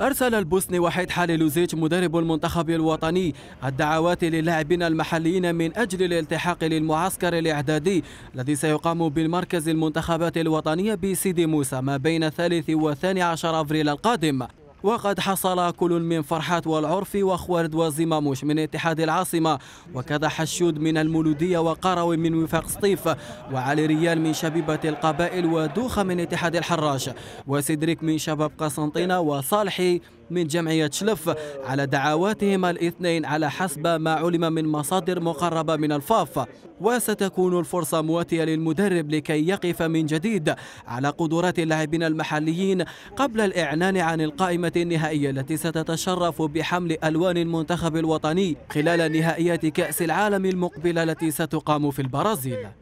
أرسل البوسني وحيد حالي لوزيتش مدرب المنتخب الوطني الدعوات للاعبين المحليين من أجل الالتحاق للمعسكر الإعدادي الذي سيقام بالمركز المنتخبات الوطنية بسيدي موسى ما بين الثالث والثاني عشر أفريل القادم وقد حصل كل من فرحات والعرف وخوارد وزماموش من اتحاد العاصمة وكذا حشود من المولودية وقروي من وفاق سطيف وعلي ريال من شبيبة القبائل ودوخة من اتحاد الحراش وسدريك من شباب قسنطينة وصالحي من جمعية شلف على دعواتهما الاثنين على حسب ما علم من مصادر مقربة من الفاف وستكون الفرصة مواتية للمدرب لكي يقف من جديد على قدرات اللاعبين المحليين قبل الإعلان عن القائمة النهائية التي ستتشرف بحمل ألوان المنتخب الوطني خلال نهائيات كأس العالم المقبلة التي ستقام في البرازيل